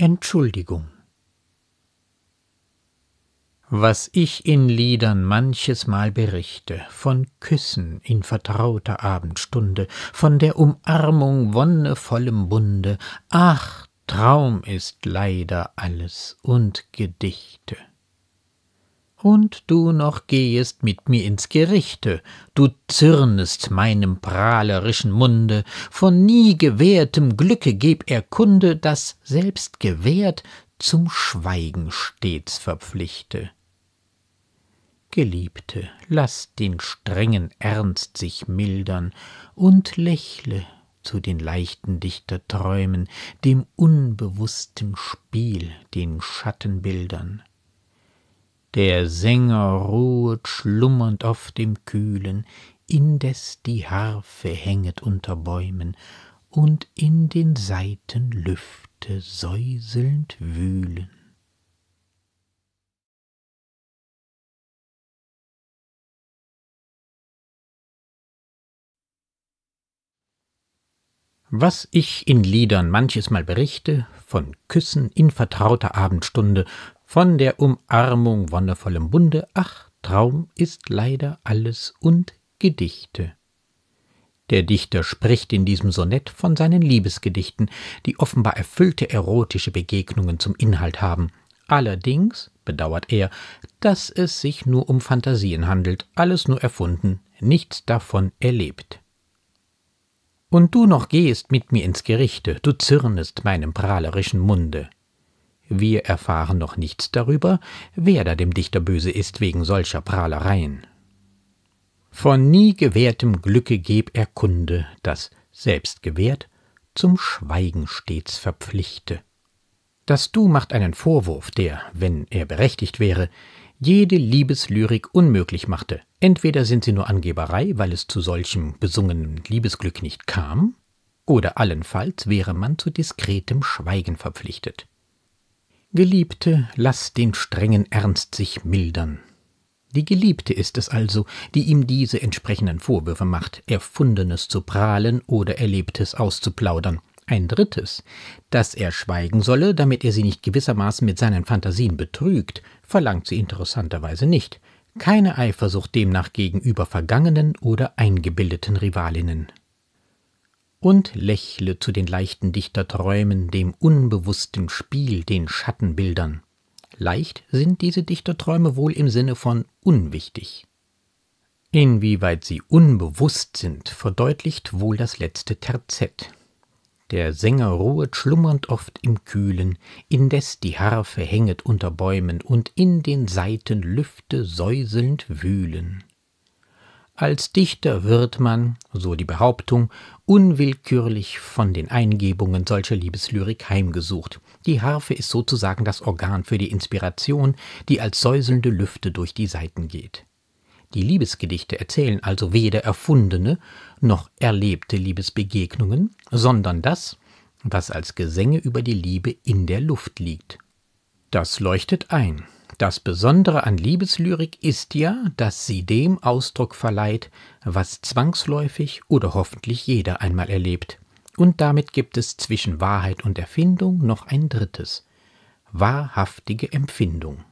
Entschuldigung. Was ich in Liedern manches Mal berichte, von Küssen in vertrauter Abendstunde, von der Umarmung wonnevollem Bunde, ach, Traum ist leider alles und Gedichte und du noch gehest mit mir ins Gerichte, du zürnest meinem prahlerischen Munde, von nie gewährtem Glücke geb er Kunde, das selbst gewährt zum Schweigen stets verpflichte. Geliebte, lass den strengen Ernst sich mildern und lächle zu den leichten Dichterträumen, dem unbewußten Spiel, den Schattenbildern der Sänger ruhet schlummernd auf dem Kühlen, indes die Harfe hänget unter Bäumen und in den Saiten Lüfte säuselnd wühlen. Was ich in Liedern manches Mal berichte, von Küssen in vertrauter Abendstunde, von der Umarmung wundervollem Bunde, ach, Traum ist leider alles und Gedichte. Der Dichter spricht in diesem Sonett von seinen Liebesgedichten, die offenbar erfüllte erotische Begegnungen zum Inhalt haben. Allerdings, bedauert er, dass es sich nur um Phantasien handelt, alles nur erfunden, nichts davon erlebt. Und du noch gehst mit mir ins Gerichte, du zürnest meinem prahlerischen Munde. Wir erfahren noch nichts darüber, wer da dem Dichter böse ist wegen solcher Prahlereien. Von nie gewährtem Glücke geb er Kunde, das, selbst gewährt, zum Schweigen stets verpflichte. Das Du macht einen Vorwurf, der, wenn er berechtigt wäre, jede Liebeslyrik unmöglich machte. Entweder sind sie nur Angeberei, weil es zu solchem besungenen Liebesglück nicht kam, oder allenfalls wäre man zu diskretem Schweigen verpflichtet. Geliebte, lass den strengen Ernst sich mildern. Die Geliebte ist es also, die ihm diese entsprechenden Vorwürfe macht, Erfundenes zu prahlen oder Erlebtes auszuplaudern. Ein drittes, dass er schweigen solle, damit er sie nicht gewissermaßen mit seinen Fantasien betrügt, verlangt sie interessanterweise nicht. Keine Eifersucht demnach gegenüber vergangenen oder eingebildeten Rivalinnen. Und lächle zu den leichten Dichterträumen, dem unbewussten Spiel, den Schattenbildern. Leicht sind diese Dichterträume wohl im Sinne von unwichtig. Inwieweit sie unbewusst sind, verdeutlicht wohl das letzte Terzett. Der Sänger ruhet schlummernd oft im Kühlen, indes die Harfe hänget unter Bäumen und in den Saiten Lüfte säuselnd wühlen. Als Dichter wird man, so die Behauptung, unwillkürlich von den Eingebungen solcher Liebeslyrik heimgesucht. Die Harfe ist sozusagen das Organ für die Inspiration, die als säuselnde Lüfte durch die Saiten geht. Die Liebesgedichte erzählen also weder erfundene noch erlebte Liebesbegegnungen, sondern das, was als Gesänge über die Liebe in der Luft liegt. Das leuchtet ein. Das Besondere an Liebeslyrik ist ja, dass sie dem Ausdruck verleiht, was zwangsläufig oder hoffentlich jeder einmal erlebt. Und damit gibt es zwischen Wahrheit und Erfindung noch ein drittes wahrhaftige Empfindung.